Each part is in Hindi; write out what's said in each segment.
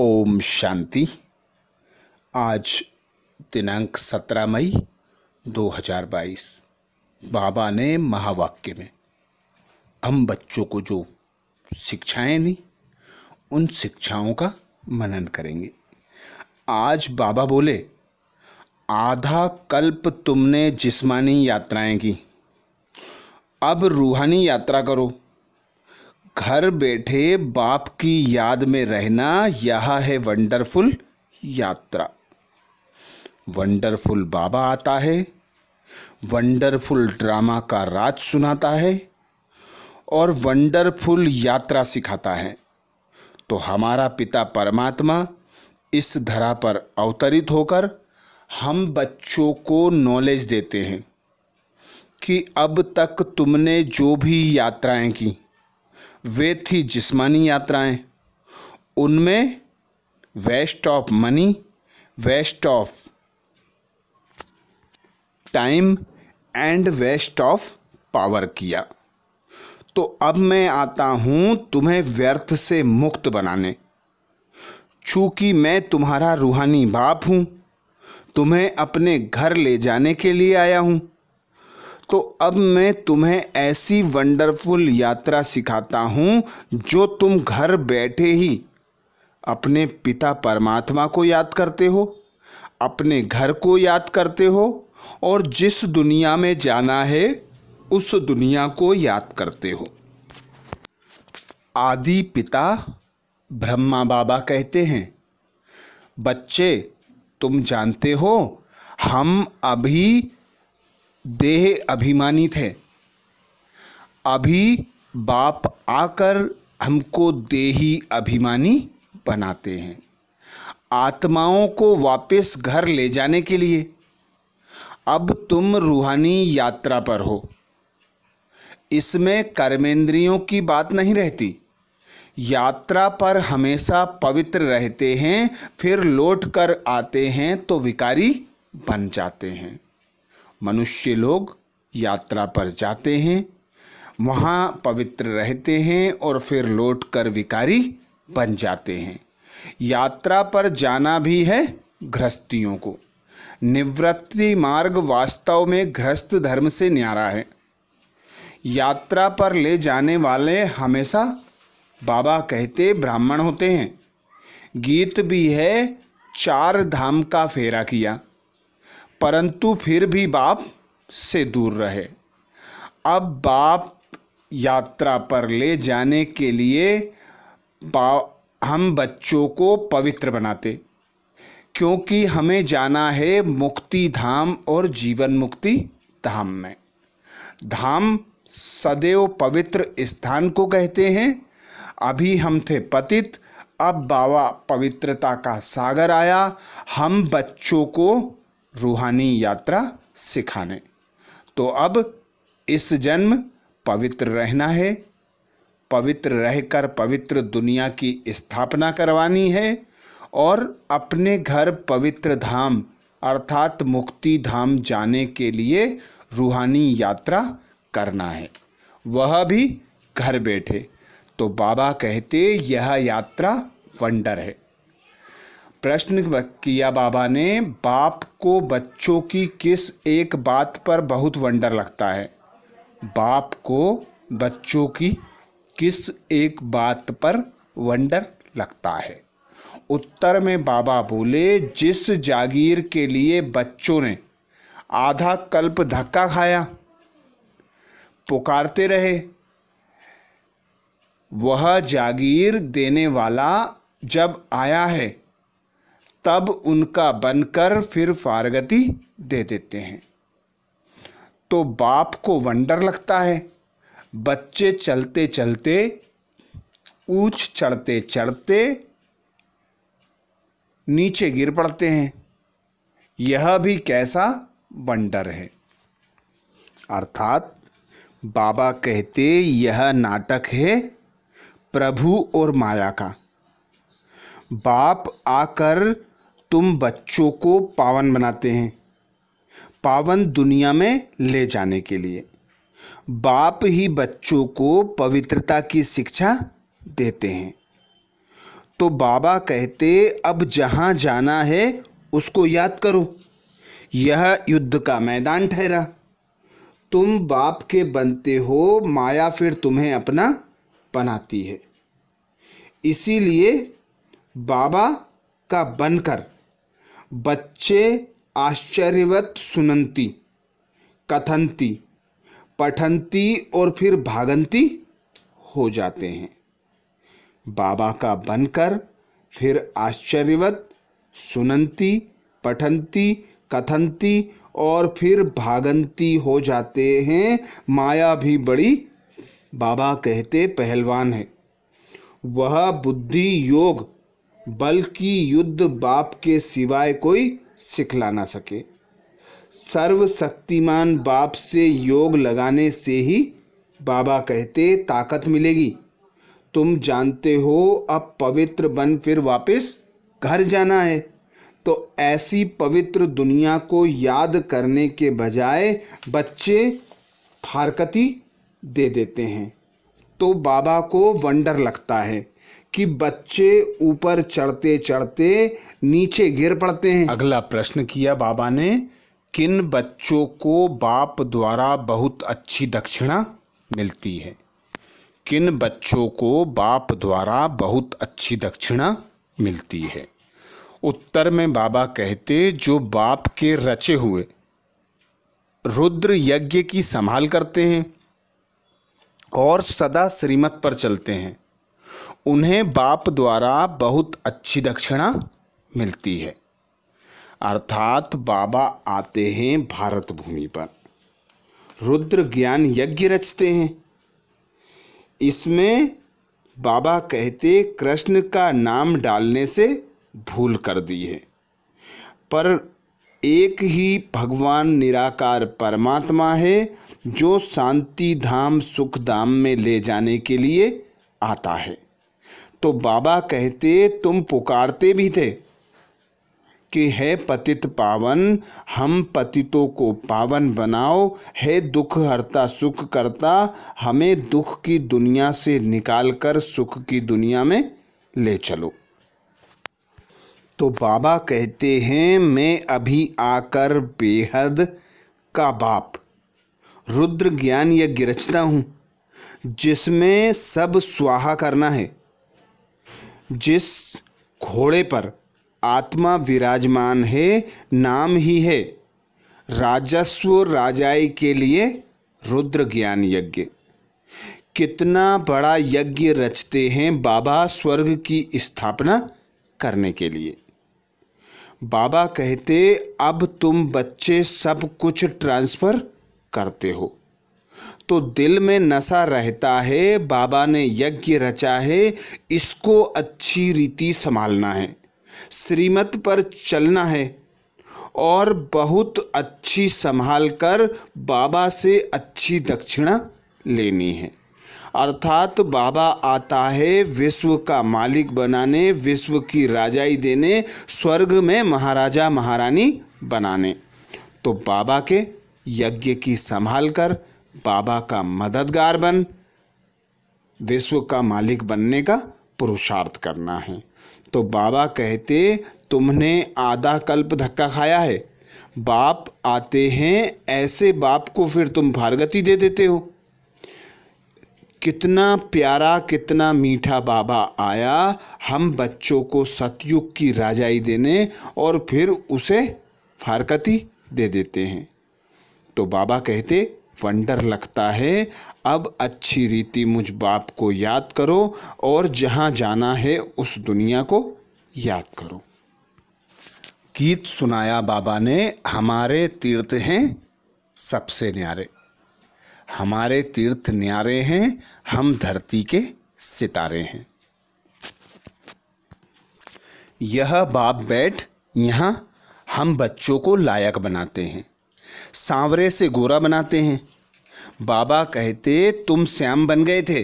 ओम शांति आज दिनांक 17 मई 2022 बाबा ने महावाक्य में हम बच्चों को जो शिक्षाएं दी उन शिक्षाओं का मनन करेंगे आज बाबा बोले आधा कल्प तुमने जिस्मानी यात्राएं की अब रूहानी यात्रा करो घर बैठे बाप की याद में रहना यह है वंडरफुल यात्रा वंडरफुल बाबा आता है वंडरफुल ड्रामा का राज सुनाता है और वंडरफुल यात्रा सिखाता है तो हमारा पिता परमात्मा इस धरा पर अवतरित होकर हम बच्चों को नॉलेज देते हैं कि अब तक तुमने जो भी यात्राएं की वे थी जिस्मानी यात्राएं उनमें waste of money waste of time and waste of power किया तो अब मैं आता हूं तुम्हें व्यर्थ से मुक्त बनाने चूंकि मैं तुम्हारा रूहानी बाप हूं तुम्हें अपने घर ले जाने के लिए आया हूं तो अब मैं तुम्हें ऐसी वंडरफुल यात्रा सिखाता हूँ जो तुम घर बैठे ही अपने पिता परमात्मा को याद करते हो अपने घर को याद करते हो और जिस दुनिया में जाना है उस दुनिया को याद करते हो आदि पिता ब्रह्मा बाबा कहते हैं बच्चे तुम जानते हो हम अभी देह अभिमानी थे अभी बाप आकर हमको देही अभिमानी बनाते हैं आत्माओं को वापस घर ले जाने के लिए अब तुम रूहानी यात्रा पर हो इसमें कर्मेंद्रियों की बात नहीं रहती यात्रा पर हमेशा पवित्र रहते हैं फिर लौट कर आते हैं तो विकारी बन जाते हैं मनुष्य लोग यात्रा पर जाते हैं वहाँ पवित्र रहते हैं और फिर लौट कर विकारी बन जाते हैं यात्रा पर जाना भी है गृहस्थियों को निवृत्ति मार्ग वास्तव में गृहस्थ धर्म से न्यारा है यात्रा पर ले जाने वाले हमेशा बाबा कहते ब्राह्मण होते हैं गीत भी है चार धाम का फेरा किया परंतु फिर भी बाप से दूर रहे अब बाप यात्रा पर ले जाने के लिए हम बच्चों को पवित्र बनाते क्योंकि हमें जाना है मुक्ति धाम और जीवन मुक्ति धाम में धाम सदैव पवित्र स्थान को कहते हैं अभी हम थे पतित अब बाबा पवित्रता का सागर आया हम बच्चों को रूहानी यात्रा सिखाने तो अब इस जन्म पवित्र रहना है पवित्र रहकर पवित्र दुनिया की स्थापना करवानी है और अपने घर पवित्र धाम अर्थात मुक्ति धाम जाने के लिए रूहानी यात्रा करना है वह भी घर बैठे तो बाबा कहते यह यात्रा वंडर है प्रश्न किया बाबा ने बाप को बच्चों की किस एक बात पर बहुत वंडर लगता है बाप को बच्चों की किस एक बात पर वंडर लगता है उत्तर में बाबा बोले जिस जागीर के लिए बच्चों ने आधा कल्प धक्का खाया पुकारते रहे वह जागीर देने वाला जब आया है तब उनका बनकर फिर फारगति दे देते हैं तो बाप को वंडर लगता है बच्चे चलते चलते ऊंच चढ़ते चढ़ते नीचे गिर पड़ते हैं यह भी कैसा वंडर है अर्थात बाबा कहते यह नाटक है प्रभु और माया का बाप आकर तुम बच्चों को पावन बनाते हैं पावन दुनिया में ले जाने के लिए बाप ही बच्चों को पवित्रता की शिक्षा देते हैं तो बाबा कहते अब जहाँ जाना है उसको याद करो यह युद्ध का मैदान ठहरा तुम बाप के बनते हो माया फिर तुम्हें अपना बनाती है इसीलिए बाबा का बनकर बच्चे आश्चर्यवत सुनंती कथंती पठंती और फिर भागंती हो जाते हैं बाबा का बनकर फिर आश्चर्यवत सुनंती पठंती कथंती और फिर भागंती हो जाते हैं माया भी बड़ी बाबा कहते पहलवान है वह बुद्धि योग बल्कि युद्ध बाप के सिवाय कोई सिखला ना सके सर्वशक्तिमान बाप से योग लगाने से ही बाबा कहते ताकत मिलेगी तुम जानते हो अब पवित्र बन फिर वापस घर जाना है तो ऐसी पवित्र दुनिया को याद करने के बजाय बच्चे फारकती दे देते हैं तो बाबा को वंडर लगता है कि बच्चे ऊपर चढ़ते चढ़ते नीचे गिर पड़ते हैं अगला प्रश्न किया बाबा ने किन बच्चों को बाप द्वारा बहुत अच्छी दक्षिणा मिलती है किन बच्चों को बाप द्वारा बहुत अच्छी दक्षिणा मिलती है उत्तर में बाबा कहते जो बाप के रचे हुए रुद्र यज्ञ की संभाल करते हैं और सदा श्रीमत पर चलते हैं उन्हें बाप द्वारा बहुत अच्छी दक्षिणा मिलती है अर्थात बाबा आते हैं भारत भूमि पर रुद्र ज्ञान यज्ञ रचते हैं इसमें बाबा कहते कृष्ण का नाम डालने से भूल कर दी है पर एक ही भगवान निराकार परमात्मा है जो शांति धाम सुख धाम में ले जाने के लिए आता है तो बाबा कहते तुम पुकारते भी थे कि है पतित पावन हम पतितों को पावन बनाओ है दुख हरता सुख करता हमें दुख की दुनिया से निकाल कर सुख की दुनिया में ले चलो तो बाबा कहते हैं मैं अभी आकर बेहद का बाप रुद्र ज्ञान यज्ञ रचता हूँ जिसमें सब स्वाहा करना है जिस घोड़े पर आत्मा विराजमान है नाम ही है राजस्व राजाई के लिए रुद्र ज्ञान यज्ञ कितना बड़ा यज्ञ रचते हैं बाबा स्वर्ग की स्थापना करने के लिए बाबा कहते अब तुम बच्चे सब कुछ ट्रांसफ़र करते हो तो दिल में नशा रहता है बाबा ने यज्ञ रचा है इसको अच्छी रीति संभालना है श्रीमत पर चलना है और बहुत अच्छी संभाल कर बाबा से अच्छी दक्षिणा लेनी है अर्थात बाबा आता है विश्व का मालिक बनाने विश्व की राजाई देने स्वर्ग में महाराजा महारानी बनाने तो बाबा के यज्ञ की संभाल कर बाबा का मददगार बन विश्व का मालिक बनने का पुरुषार्थ करना है तो बाबा कहते तुमने आधा कल्प धक्का खाया है बाप आते हैं ऐसे बाप को फिर तुम भारगति दे देते हो कितना प्यारा कितना मीठा बाबा आया हम बच्चों को सतयुग की राजाई देने और फिर उसे फारकती दे देते हैं तो बाबा कहते वंडर लगता है अब अच्छी रीति मुझ बाप को याद करो और जहाँ जाना है उस दुनिया को याद करो गीत सुनाया बाबा ने हमारे तीर्थ हैं सबसे न्यारे हमारे तीर्थ न्यारे हैं हम धरती के सितारे हैं यह बाप बैठ यहाँ हम बच्चों को लायक बनाते हैं सांवरे से गोरा बनाते हैं बाबा कहते तुम श्याम बन गए थे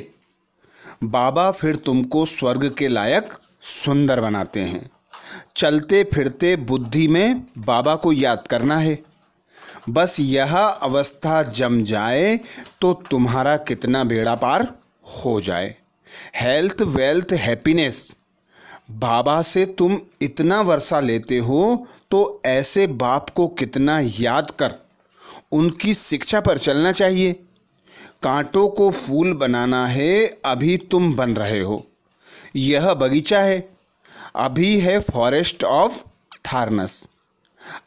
बाबा फिर तुमको स्वर्ग के लायक सुंदर बनाते हैं चलते फिरते बुद्धि में बाबा को याद करना है बस यह अवस्था जम जाए तो तुम्हारा कितना बेड़ा पार हो जाए हेल्थ वेल्थ हैप्पीनेस बाबा से तुम इतना वर्षा लेते हो तो ऐसे बाप को कितना याद कर उनकी शिक्षा पर चलना चाहिए कांटों को फूल बनाना है अभी तुम बन रहे हो यह बगीचा है अभी है फॉरेस्ट ऑफ थारनस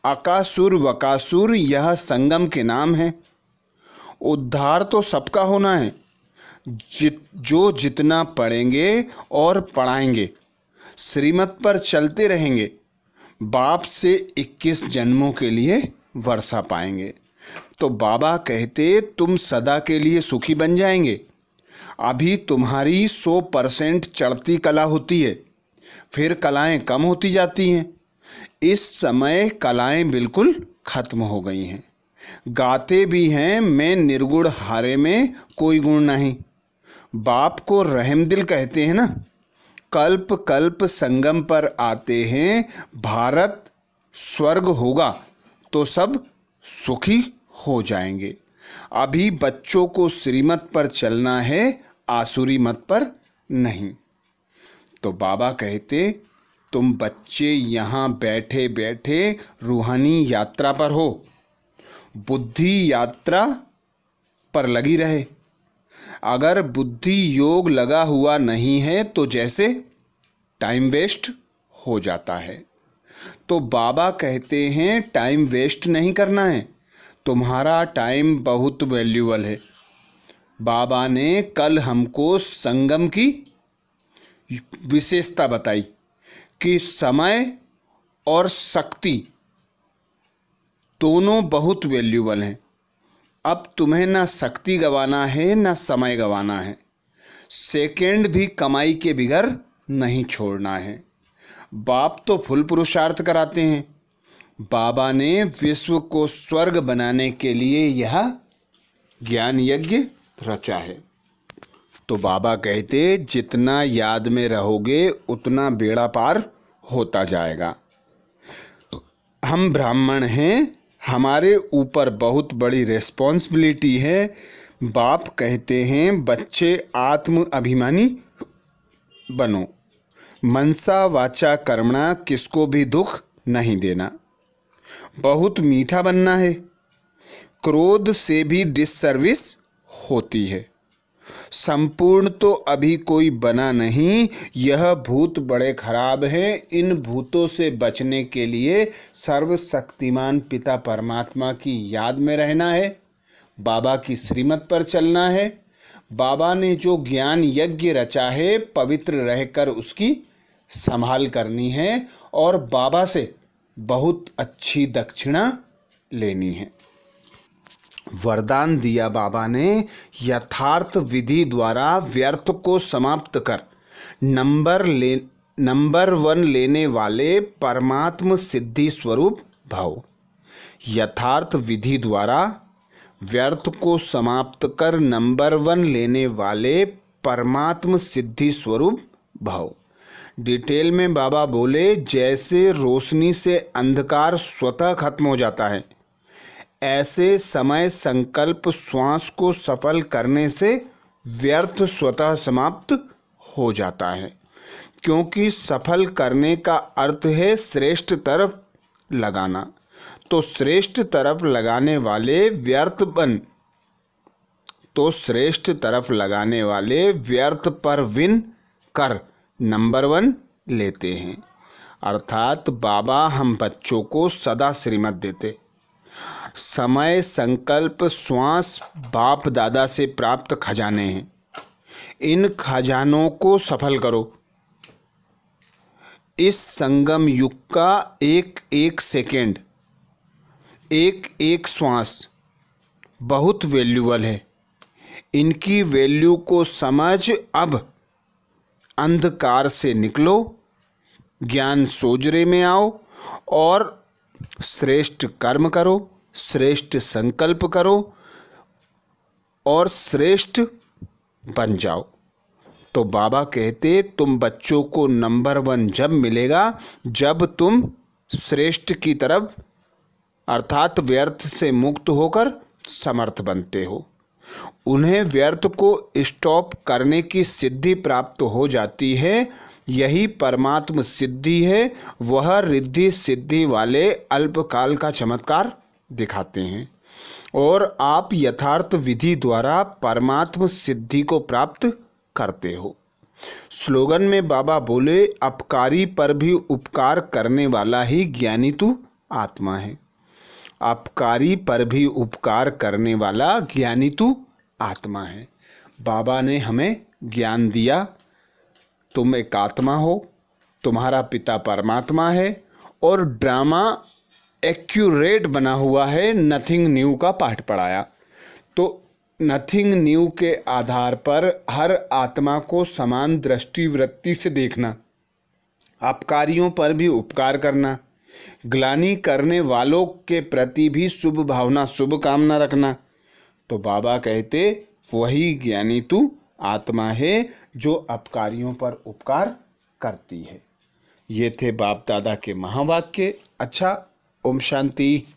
अकासुर वकासुर यह संगम के नाम है उद्धार तो सबका होना है जित जो जितना पढ़ेंगे और पढ़ाएंगे श्रीमत पर चलते रहेंगे बाप से 21 जन्मों के लिए वर्षा पाएंगे तो बाबा कहते तुम सदा के लिए सुखी बन जाएंगे अभी तुम्हारी 100 परसेंट चढ़ती कला होती है फिर कलाएं कम होती जाती हैं इस समय कलाएं बिल्कुल खत्म हो गई हैं गाते भी हैं मैं निर्गुण हारे में कोई गुण नहीं बाप को रहम दिल कहते हैं ना कल्प कल्प संगम पर आते हैं भारत स्वर्ग होगा तो सब सुखी हो जाएंगे अभी बच्चों को श्रीमत पर चलना है आसुरी मत पर नहीं तो बाबा कहते तुम बच्चे यहाँ बैठे बैठे रूहानी यात्रा पर हो बुद्धि यात्रा पर लगी रहे अगर बुद्धि योग लगा हुआ नहीं है तो जैसे टाइम वेस्ट हो जाता है तो बाबा कहते हैं टाइम वेस्ट नहीं करना है तुम्हारा टाइम बहुत वैल्यूबल है बाबा ने कल हमको संगम की विशेषता बताई कि समय और शक्ति दोनों बहुत वैल्यूबल हैं अब तुम्हें ना शक्ति गंवाना है ना समय गंवाना है सेकेंड भी कमाई के बिगड़ नहीं छोड़ना है बाप तो फुल पुरुषार्थ कराते हैं बाबा ने विश्व को स्वर्ग बनाने के लिए यह ज्ञान यज्ञ रचा है तो बाबा कहते जितना याद में रहोगे उतना बेड़ा पार होता जाएगा हम ब्राह्मण हैं हमारे ऊपर बहुत बड़ी रेस्पॉन्सिबिलिटी है बाप कहते हैं बच्चे आत्म अभिमानी बनो मनसा वाचा कर्मणा किसको भी दुख नहीं देना बहुत मीठा बनना है क्रोध से भी डिससर्विस होती है संपूर्ण तो अभी कोई बना नहीं यह भूत बड़े खराब हैं इन भूतों से बचने के लिए सर्वशक्तिमान पिता परमात्मा की याद में रहना है बाबा की श्रीमत पर चलना है बाबा ने जो ज्ञान यज्ञ रचा है पवित्र रहकर उसकी संभाल करनी है और बाबा से बहुत अच्छी दक्षिणा लेनी है वरदान दिया बाबा ने यथार्थ विधि द्वारा व्यर्थ को समाप्त कर नंबर ले नंबर वन लेने वाले परमात्म सिद्धि स्वरूप भाव यथार्थ विधि द्वारा व्यर्थ को समाप्त कर नंबर वन लेने वाले परमात्म सिद्धि स्वरूप भाव डिटेल में बाबा बोले जैसे रोशनी से अंधकार स्वतः खत्म हो जाता है ऐसे समय संकल्प श्वास को सफल करने से व्यर्थ स्वतः समाप्त हो जाता है क्योंकि सफल करने का अर्थ है श्रेष्ठ तरफ लगाना तो श्रेष्ठ तरफ लगाने वाले व्यर्थ बन तो श्रेष्ठ तरफ लगाने वाले व्यर्थ पर विन कर नंबर वन लेते हैं अर्थात बाबा हम बच्चों को सदा श्रीमत देते समय संकल्प श्वास बाप दादा से प्राप्त खजाने हैं इन खजानों को सफल करो इस संगम युग का एक एक सेकेंड एक एक श्वास बहुत वैल्यूबल है इनकी वैल्यू को समझ अब अंधकार से निकलो ज्ञान सोजरे में आओ और श्रेष्ठ कर्म करो श्रेष्ठ संकल्प करो और श्रेष्ठ बन जाओ तो बाबा कहते तुम बच्चों को नंबर वन जब मिलेगा जब तुम श्रेष्ठ की तरफ अर्थात व्यर्थ से मुक्त होकर समर्थ बनते हो उन्हें व्यर्थ को स्टॉप करने की सिद्धि प्राप्त हो जाती है यही परमात्म सिद्धि है वह रिद्धि सिद्धि वाले अल्पकाल का चमत्कार दिखाते हैं और आप यथार्थ विधि द्वारा परमात्म सिद्धि को प्राप्त करते हो स्लोगन में बाबा बोले अपकारी पर भी उपकार करने वाला ही ज्ञानी तू आत्मा है अपकारी पर भी उपकार करने वाला ज्ञानी तू आत्मा है बाबा ने हमें ज्ञान दिया तुम एक आत्मा हो तुम्हारा पिता परमात्मा है और ड्रामा एक्यूरेट बना हुआ है नथिंग न्यू का पाठ पढ़ाया तो नथिंग न्यू के आधार पर हर आत्मा को समान दृष्टिवृत्ति से देखना अपकारियों पर भी उपकार करना ग्लानी करने वालों के प्रति भी शुभ भावना शुभ कामना रखना तो बाबा कहते वही ज्ञानी तू आत्मा है जो अपकारियों पर उपकार करती है ये थे बाप दादा के महावाक्य अच्छा ओम शांति